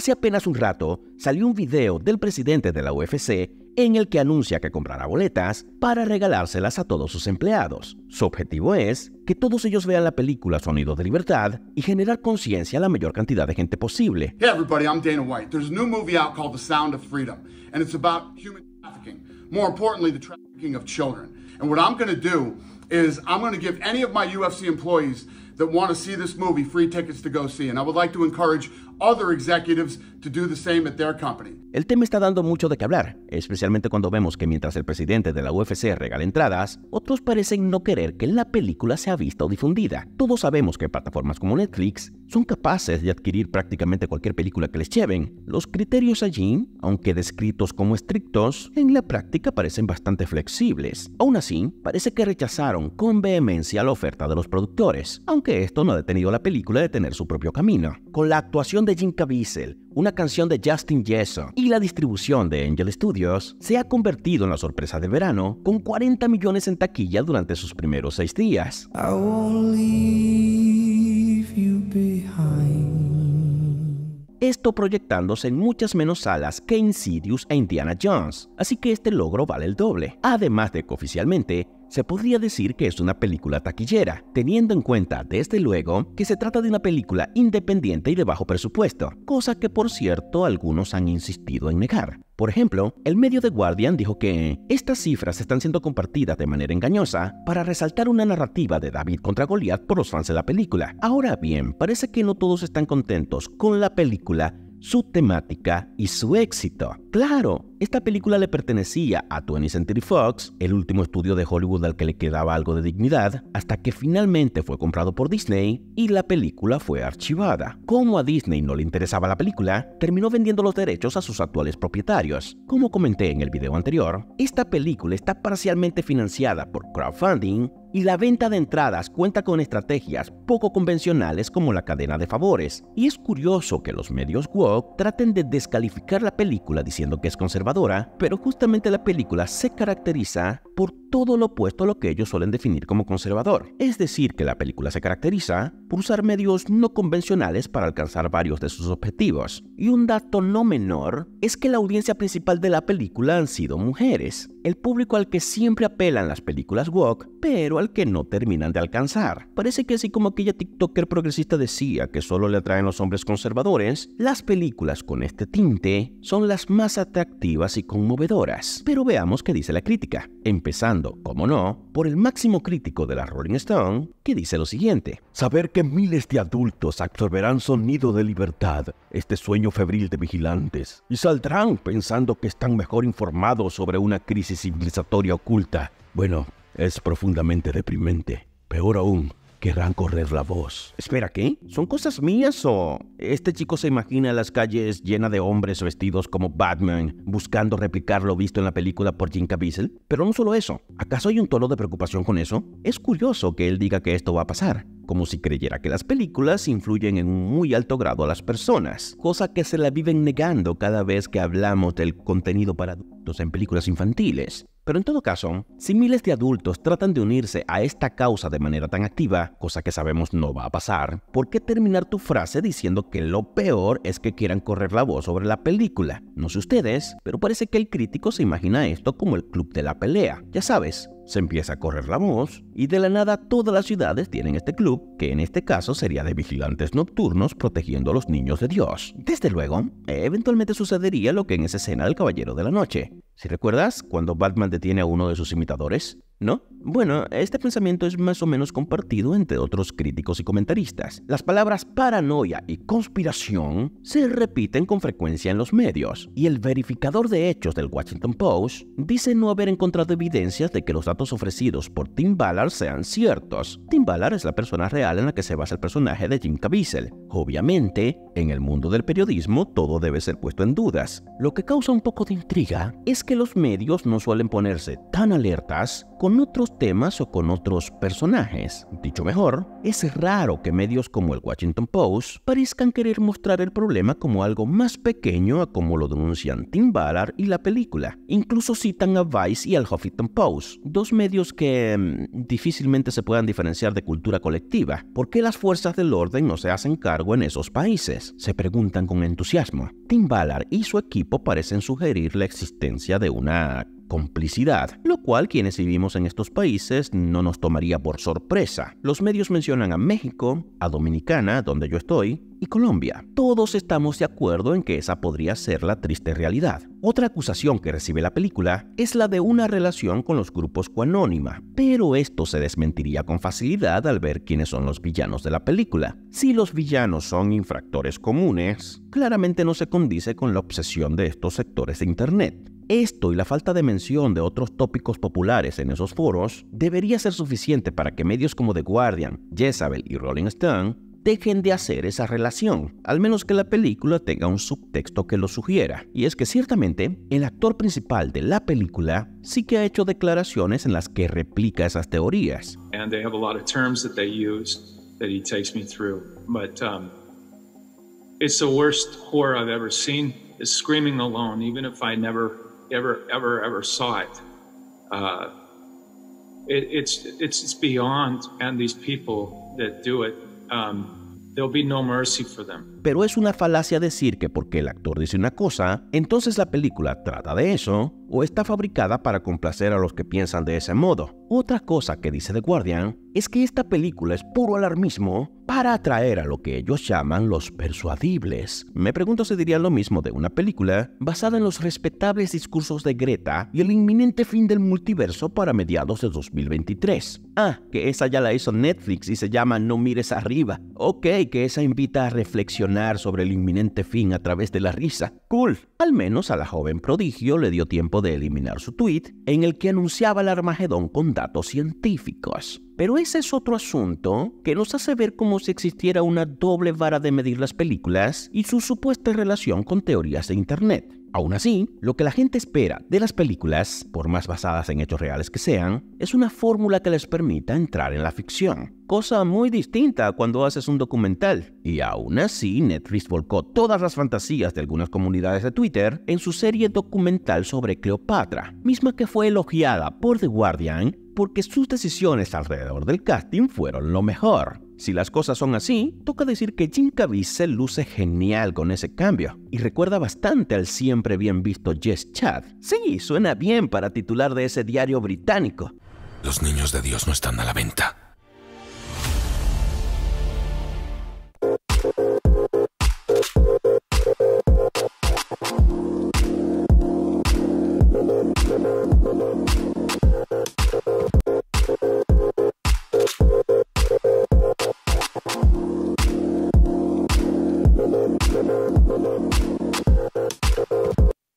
Hace apenas un rato salió un video del presidente de la UFC en el que anuncia que comprará boletas para regalárselas a todos sus empleados. Su objetivo es que todos ellos vean la película Sonido de Libertad y generar conciencia a la mayor cantidad de gente posible. Hey everybody, I'm Dana White. There's a new movie out called The Sound of Freedom and it's about human trafficking. More importantly, the trafficking of children. And what I'm going to do is I'm going to give any of my UFC employees that want to see this movie free tickets to go see. And I would like to encourage el tema está dando mucho de qué hablar, especialmente cuando vemos que mientras el presidente de la UFC regala entradas, otros parecen no querer que la película sea vista o difundida. Todos sabemos que plataformas como Netflix son capaces de adquirir prácticamente cualquier película que les lleven. Los criterios allí, aunque descritos como estrictos, en la práctica parecen bastante flexibles. Aún así, parece que rechazaron con vehemencia la oferta de los productores, aunque esto no ha detenido a la película de tener su propio camino. Con la actuación de de Jim Caviezel, una canción de Justin Jesson, y la distribución de Angel Studios, se ha convertido en la sorpresa de verano con 40 millones en taquilla durante sus primeros seis días. Esto proyectándose en muchas menos salas que Insidious e Indiana Jones, así que este logro vale el doble. Además de que oficialmente se podría decir que es una película taquillera, teniendo en cuenta desde luego que se trata de una película independiente y de bajo presupuesto, cosa que por cierto algunos han insistido en negar. Por ejemplo, el medio The Guardian dijo que estas cifras están siendo compartidas de manera engañosa para resaltar una narrativa de David contra Goliath por los fans de la película. Ahora bien, parece que no todos están contentos con la película su temática y su éxito. Claro, esta película le pertenecía a 20th Century Fox, el último estudio de Hollywood al que le quedaba algo de dignidad, hasta que finalmente fue comprado por Disney y la película fue archivada. Como a Disney no le interesaba la película, terminó vendiendo los derechos a sus actuales propietarios. Como comenté en el video anterior, esta película está parcialmente financiada por crowdfunding y la venta de entradas cuenta con estrategias poco convencionales como la cadena de favores. Y es curioso que los medios woke traten de descalificar la película diciendo que es conservadora, pero justamente la película se caracteriza por todo lo opuesto a lo que ellos suelen definir como conservador. Es decir, que la película se caracteriza por usar medios no convencionales para alcanzar varios de sus objetivos. Y un dato no menor es que la audiencia principal de la película han sido mujeres, el público al que siempre apelan las películas woke, pero al que no terminan de alcanzar. Parece que así como aquella TikToker progresista decía que solo le atraen los hombres conservadores, las películas con este tinte son las más atractivas y conmovedoras. Pero veamos qué dice la crítica empezando, como no, por el máximo crítico de la Rolling Stone, que dice lo siguiente. Saber que miles de adultos absorberán sonido de libertad, este sueño febril de vigilantes, y saldrán pensando que están mejor informados sobre una crisis civilizatoria oculta, bueno, es profundamente deprimente. Peor aún, querrán correr la voz. Espera, ¿qué? ¿Son cosas mías o...? Este chico se imagina las calles llenas de hombres vestidos como Batman, buscando replicar lo visto en la película por Jim Caviezel. Pero no solo eso. ¿Acaso hay un tono de preocupación con eso? Es curioso que él diga que esto va a pasar como si creyera que las películas influyen en un muy alto grado a las personas, cosa que se la viven negando cada vez que hablamos del contenido para adultos en películas infantiles. Pero en todo caso, si miles de adultos tratan de unirse a esta causa de manera tan activa, cosa que sabemos no va a pasar, ¿por qué terminar tu frase diciendo que lo peor es que quieran correr la voz sobre la película? No sé ustedes, pero parece que el crítico se imagina esto como el club de la pelea. Ya sabes, se empieza a correr la voz y de la nada todas las ciudades tienen este club, que en este caso sería de vigilantes nocturnos protegiendo a los niños de Dios. Desde luego, eventualmente sucedería lo que en esa escena del Caballero de la Noche, si recuerdas, cuando Batman detiene a uno de sus imitadores, ¿no? Bueno, este pensamiento es más o menos compartido entre otros críticos y comentaristas. Las palabras paranoia y conspiración se repiten con frecuencia en los medios, y el verificador de hechos del Washington Post dice no haber encontrado evidencias de que los datos ofrecidos por Tim Ballard sean ciertos. Tim Ballard es la persona real en la que se basa el personaje de Jim Caviezel. Obviamente, en el mundo del periodismo todo debe ser puesto en dudas. Lo que causa un poco de intriga es que los medios no suelen ponerse tan alertas con otros temas o con otros personajes. Dicho mejor, es raro que medios como el Washington Post parezcan querer mostrar el problema como algo más pequeño a como lo denuncian Tim Ballard y la película. Incluso citan a Vice y al Huffington Post, dos medios que mm, difícilmente se puedan diferenciar de cultura colectiva. ¿Por qué las fuerzas del orden no se hacen cargo en esos países? Se preguntan con entusiasmo. Tim Ballard y su equipo parecen sugerir la existencia de una complicidad, lo cual quienes vivimos en estos países no nos tomaría por sorpresa. Los medios mencionan a México, a Dominicana, donde yo estoy, y Colombia. Todos estamos de acuerdo en que esa podría ser la triste realidad. Otra acusación que recibe la película es la de una relación con los grupos cuanónima, pero esto se desmentiría con facilidad al ver quiénes son los villanos de la película. Si los villanos son infractores comunes, claramente no se condice con la obsesión de estos sectores de Internet. Esto y la falta de mención de otros tópicos populares en esos foros debería ser suficiente para que medios como The Guardian, Jezebel y Rolling Stone dejen de hacer esa relación, al menos que la película tenga un subtexto que lo sugiera. Y es que ciertamente el actor principal de la película sí que ha hecho declaraciones en las que replica esas teorías. Pero es una falacia decir que porque el actor dice una cosa, entonces la película trata de eso, o está fabricada para complacer a los que piensan de ese modo. Otra cosa que dice The Guardian es que esta película es puro alarmismo para atraer a lo que ellos llaman los persuadibles. Me pregunto si diría lo mismo de una película basada en los respetables discursos de Greta y el inminente fin del multiverso para mediados de 2023. Ah, que esa ya la hizo Netflix y se llama No mires arriba. Ok, que esa invita a reflexionar sobre el inminente fin a través de la risa. Cool. Al menos a la joven prodigio le dio tiempo de eliminar su tweet en el que anunciaba el Armagedón con datos científicos. Pero ese es otro asunto que nos hace ver como si existiera una doble vara de medir las películas y su supuesta relación con teorías de Internet. Aún así, lo que la gente espera de las películas, por más basadas en hechos reales que sean, es una fórmula que les permita entrar en la ficción, cosa muy distinta cuando haces un documental. Y aún así, Netflix volcó todas las fantasías de algunas comunidades de Twitter en su serie documental sobre Cleopatra, misma que fue elogiada por The Guardian porque sus decisiones alrededor del casting fueron lo mejor. Si las cosas son así, toca decir que Jim Caviezel luce genial con ese cambio y recuerda bastante al siempre bien visto Jess Chad. Sí, suena bien para titular de ese diario británico. Los niños de Dios no están a la venta.